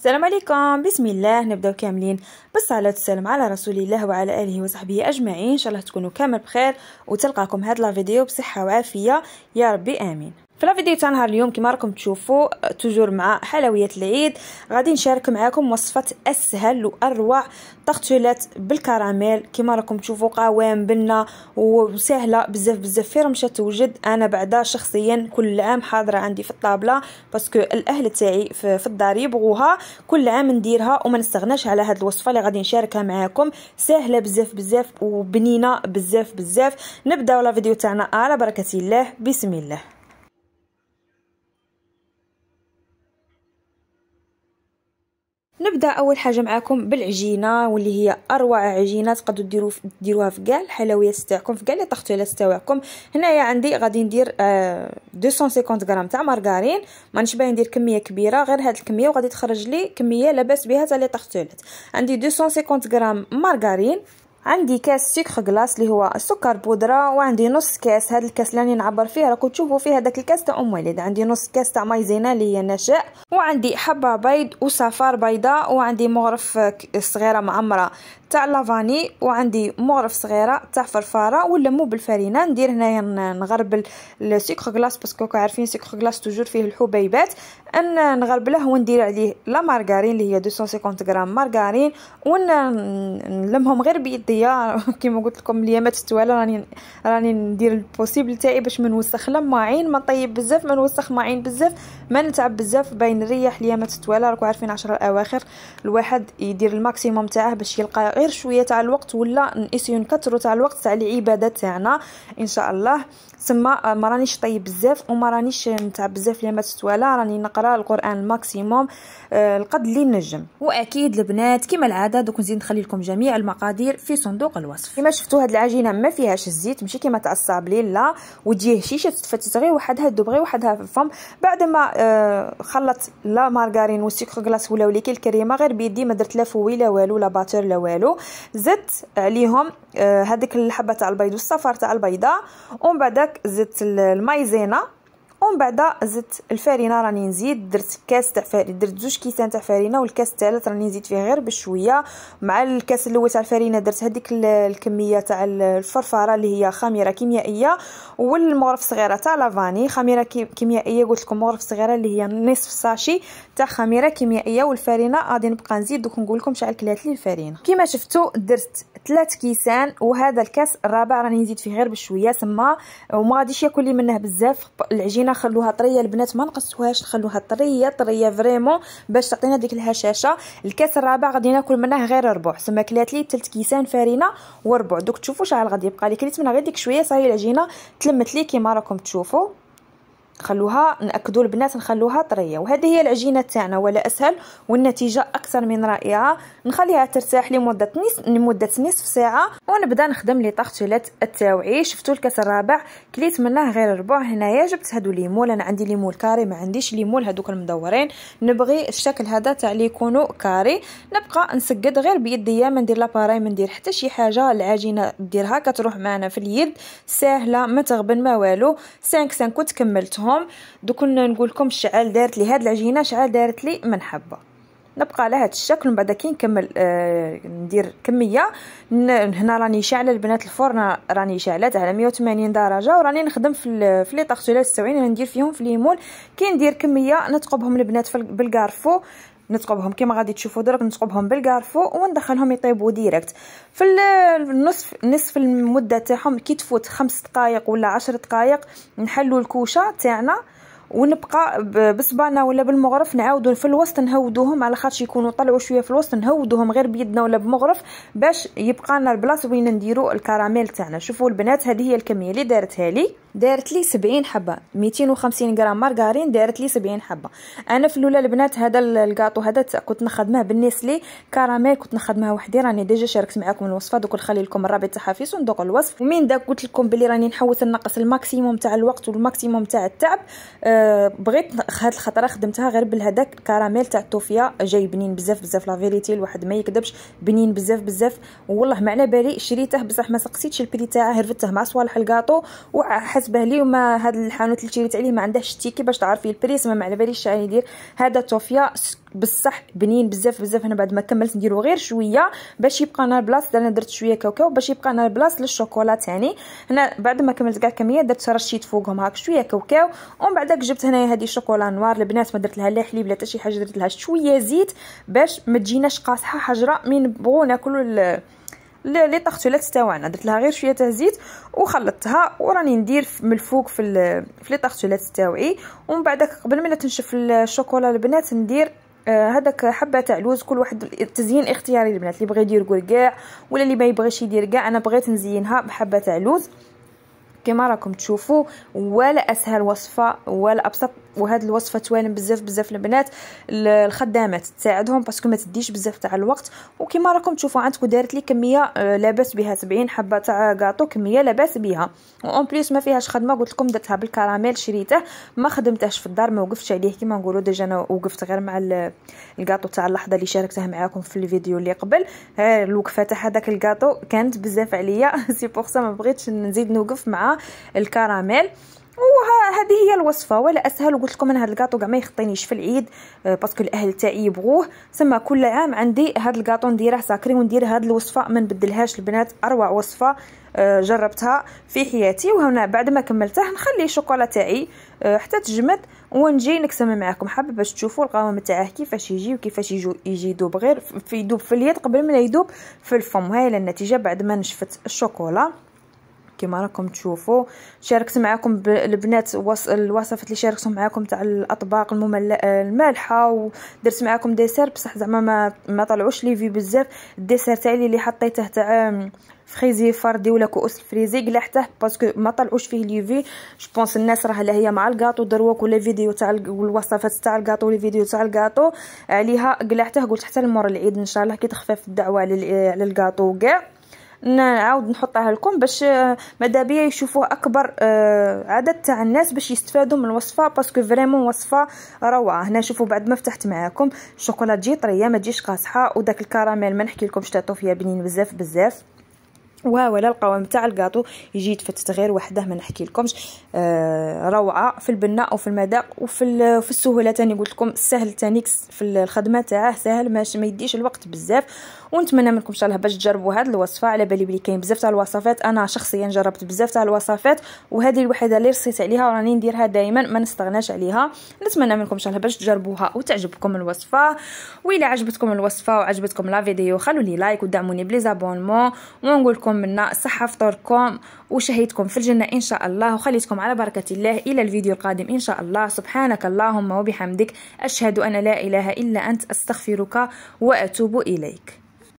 السلام عليكم بسم الله نبداو كاملين بالصلاة والسلام على رسول الله وعلى آله وصحبه أجمعين إن شاء الله تكونوا كامل بخير وتلقاكم هاد لا فيديو بصحة وعافية يا ربي آمين في لا فيديو تاع نهار اليوم كما راكم تشوفوا توجور مع حلويات العيد غادي نشارك معكم وصفه اسهل واروع طغتولات بالكراميل كما راكم تشوفوا قوام بنه وسهله بزاف بزاف في رمشه توجد انا بعدا شخصيا كل عام حاضره عندي في الطابله باسكو الاهل تاعي في الدار يبغوها كل عام نديرها وما نستغناش على هذه الوصفه اللي غادي نشاركها معكم سهله بزاف بزاف وبنينه بزاف بزاف نبداو لا فيديو تاعنا على بركه الله بسم الله نبدا اول حاجه معاكم بالعجينه واللي هي اروع عجينه تقدروا ديرو ديروها في كاع الحلويات تاعكم في كاع لي طختيلات تاعكم هنايا عندي غادي ندير آه 250 غرام تاع مارغرين مانيش باغي ندير كميه كبيره غير هاد الكميه وغادي تخرج لي كميه لاباس بها تاع لي طختيلات عندي 250 غرام مارغرين عندي كاس سكر غلاس اللي هو السكر بودره وعندي نص كاس هذا الكاس اللي نعبر فيه راكم تشوفوا فيه هذاك الكاس تاع ام وليد عندي نص كاس تاع مايزينا اللي هي نشاء وعندي حبه بيض وصفار بيضاء وعندي مغرف صغيره معمره تاع لافاني وعندي مغرف صغيره تاع فرفاره ولا مو بالفرينه ندير هنايا نغربل السكر غلاس باسكو عارفين سكر غلاس توجور فيه الحبيبات ان نغربله وندير عليه لا مارغارين اللي هي 250 غرام مارغارين ونلمهم غير بيديا كيما قلت لكم اليامات تستوالا راني راني ندير البوسيبل تاعي باش ما نوسخ لا ماعين ما نطيب بزاف ما نوسخ ماعين بزاف ما نتعب بزاف باين ليا اليامات تستوالا راكم عارفين 10 الاواخر الواحد يدير الماكسيموم تاعه باش يلقى غير شويه تاع الوقت ولا نقيسيو نكثروا تاع الوقت تاع العباده تاعنا ان شاء الله ثم آه، ما رانيش طيب بزاف وما رانيش نتعب بزاف لما تتوالا راني نقرا القران الماكسيموم آه، القد اللي نجم واكيد البنات كما العاده دوك نزيد نخلي لكم جميع المقادير في صندوق الوصف كما شفتوا هاد العجينه ما فيهاش الزيت ماشي كما تاع الصابلين لا وديه هشيشه تتفتت غير وحدها دوب وحدها في الفم بعد ما آه، خلط لا مارغرين والسكر كلاص ولا وليكي كريمه غير بيدي ما درت لا فوي لا والو لا باتر لا والو زدت عليهم آه، هذيك الحبه تاع البيض والصفار تاع البيضه ومن بعدك زدت المايزينا ومن بعد زدت الفارينه راني نزيد درت كاس تاع فرينه درت زوج كيسان تاع فرينه والكاس الثالث راني نزيد فيه غير بشويه مع الكاس الاول تاع الفرينه درت هذيك الكميه تاع الفرفاره اللي هي خميره كيميائيه والمغرف صغيره تاع لافاني خميره كيميائيه قلت لكم مغرف صغيره اللي هي نصف ساشي تاع خميره كيميائيه والفرينه غادي نبقى نزيد دوك نقول لكم شحال كلات لي الفرينه كما شفتوا درت ثلاث كيسان وهذا الكاس الرابع راني نزيد فيه غير بشويه سما وما غاديش ياكل لي منه بزاف العجينه نخلوها طريه البنات ما نقصوهاش نخلوها طريه طريه فريمون باش تعطينا ديك الهشاشه الكاس الرابع غادي ناكل منه غير ربع سما كلات لي ثلث كيسان فرينه وربع دوك تشوفوا شحال غادي يبقى لي كليت منها غير ديك شويه صايي العجينه تلمت لي كيما راكم تشوفوا نخلوها ناكدوا البنات نخلوها طريه وهذه هي العجينه تاعنا ولا اسهل والنتيجه اكثر من رائعه نخليها ترتاح لمده نصف لمده نصف ساعه ونبدا نخدم لي طاختيلات التاوعي شفتوا الكاس الرابع كليت منه غير ربع هنايا جبت هادو ليمول انا عندي ليمول كاري ما عنديش ليمول هادوك المدورين نبغي الشكل هذا تاع لي يكونوا كاري نبقى نسقد غير بيديا ما ندير لاباراي ما ندير حتى شي حاجه العجينه ديرها كتروح معنا في اليد ساهله ما تغبن ما والو 5 5 وتكملتهم نقطعهم دوك نقول لكم شعال دارت لي هاد العجينه شعال دارت لي من حبه نبقى على هذا الشكل ومن بعد كي نكمل آه ندير كميه هنا راني شاعله البنات الفرن راني شعلات على 180 درجه وراني نخدم في في لي طاغسولات السبعين ندير فيهم في ليمون كي ندير كميه نتقبهم البنات بالكارفو نثقبهم كما غادي تشوفوا درك نثقبهم بالكارفو وندخلهم يطيبوا ديريكت في النصف نصف المده تاعهم كي تفوت خمس دقائق ولا عشر دقائق نحلوا الكوشه تاعنا ونبقى بصبعنا ولا بالمغرف نعاودو في الوسط نهودوهم على خاطر يكونوا طلعوا شويه في الوسط نهودوهم غير بيدنا ولا بمغرف باش يبقى لنا البلاصه وين نديرو الكراميل تاعنا شوفوا البنات هذه هي الكميه اللي دارتها لي دارت لي 70 حبه 250 غرام مارغرين دارت لي 70 حبه انا في الاولى البنات هذا الكاطو هذا كنت نخدمه لي كراميل كنت نخدمها وحدي راني ديجا شاركت معكم الوصفه دوك نخلي لكم الرابط تاعها في صندوق الوصف ومين داك قلت لكم بلي راني نحوس نقص الماكسيموم تاع الوقت والماكسيموم تاع التعب أه أه بغيت هاد الخطره خدمتها غير بالهداك الكراميل تاع توفيا جاي بنين بزاف بزاف لا فيريتي الواحد ما يكذبش بنين بزاف بزاف والله ما على بالي شريته بصح ما سقسيتش البري تاعه هرفته مع صوالح الكاطو وحسبه لي وما هاد الحانوت اللي شريت عليه ما عندهش تيكي باش تعرفي البريس ما على باليش شحال يدير هذا توفيا بصح بنين بزاف بزاف هنا بعد ما كملت نديرو غير شويه باش يبقى لنا البلاص انا درت شويه كاوكاو باش يبقى لنا البلاص للشوكولا ثاني يعني. هنا بعد ما كملت كاع كميه درت رشيت فوقهم هاك شويه كاوكاو ومن بعدك جبت هنايا هذه الشوكولا نوار البنات ما درت لها لا حليب لا حتى شي حاجه درت لها شويه زيت باش ما تجيناش قاصحه حجره من نبغوا ال لي طارتولات تاعنا درت لها غير شويه تاع زيت وخلطتها وراني ندير من الفوق في في لي طارتولات تاوعي ومن بعد قبل ما تنشف الشوكولا البنات ندير آه، هذاك حبه تاع لوز كل واحد التزيين اختياري البنات اللي بغى يدير كاع ولا اللي ما يبغيش يدير كاع انا بغيت نزينها بحبه تاع لوز كما راكم تشوفوا ولا اسهل وصفه ولا ابسط وهاد الوصفه توالم بزاف بزاف البنات الخدامات تساعدهم باسكو ما تديش بزاف تاع الوقت وكما راكم تشوفوا عندكم دارت لي كميه آه، لاباس بها 70 حبه تاع كاطو كميه لاباس بها اون بليس ما فيهاش خدمه قلت لكم درتها بالكراميل شريته ما خدمتهش في الدار ما وقفتش عليه كما نقولوا ديجا انا وقفت غير مع الكاطو تاع اللحظه اللي شاركتها معاكم في الفيديو اللي قبل الوقفه تاع هذاك الكاطو كانت بزاف عليا سي بوغ سا ما بغيتش نزيد نوقف مع الكراميل وهذه هي الوصفه ولا اسهل وقلت لكم انا هذا الكاطو كاع ما يخطينيش في العيد آه، باسكو الاهل تاعي يبغوه ثم كل عام عندي هذا الكاطو نديره ساكري وندير هذه الوصفه ما نبدلهاش البنات اروع وصفه آه، جربتها في حياتي وهنا بعد ما كملته نخلي الشوكولا تاعي آه، حتى تجمد ونجي نكسم معكم حابه باش تشوفوا القوام تاعه كيفاش يجي وكيفاش يجو يجي يدوب غير في يدوب في اليد قبل ما يدوب في الفم هاي النتيجه بعد ما نشفت الشوكولا كما راكم تشوفوا شاركت معكم البنات الوصفات اللي شاركتهم معكم تاع الاطباق المالحه ودرت معكم ديسير بصح زعما ما ما طلعوش لي في بزاف الديسير تاعي اللي حطيته تاع فريزي فردي ولا كؤوس فريزي قلعته باسكو ما طلعوش فيه ليفي جوبونس الناس راه هي مع الكاطو دروك ولا فيديو تاع الوصفات تاع الكاطو ولا فيديو تاع الكاطو عليها قلعته قلت حتى المر العيد ان شاء الله كي تخفف الدعوه على الكاطو كاع نعاود نحطها لكم باش آه، ماذا بيا يشوفوه اكبر آه، عدد تاع الناس باش يستفادوا من الوصفه باسكو فريمون وصفه روعه هنا شوفوا بعد ما فتحت معاكم الشوكولا تجي طريه ما تجيش قاصحه وداك الكراميل ما نحكي لكمش تاعطو فيها بنين بزاف بزاف واو لا القوام تاع الكاطو يجي يتفتت غير وحده ما نحكي لكمش آه روعه في البناء وفي المذاق وفي في السهوله تاني قلت لكم سهل تانيكس في الخدمه تاعه سهل ماشي ما يديش الوقت بزاف ونتمنى منكم ان شاء الله باش تجربوا هذه الوصفه على بالي بلي كاين بزاف تاع الوصفات انا شخصيا جربت بزاف تاع الوصفات وهذه الوحيده اللي رصيت عليها وراني نديرها دائما ما نستغناش عليها نتمنى منكم ان شاء الله باش تجربوها وتعجبكم الوصفه والا عجبتكم الوصفه وعجبتكم لا فيديو خلوا لي لايك ودعموني بلي زابونمون ونقول لكم منا الصحه فطوركم وشهيتكم في الجنه ان شاء الله وخليتكم على بركه الله الى الفيديو القادم ان شاء الله سبحانك اللهم وبحمدك اشهد ان لا اله الا انت استغفرك واتوب اليك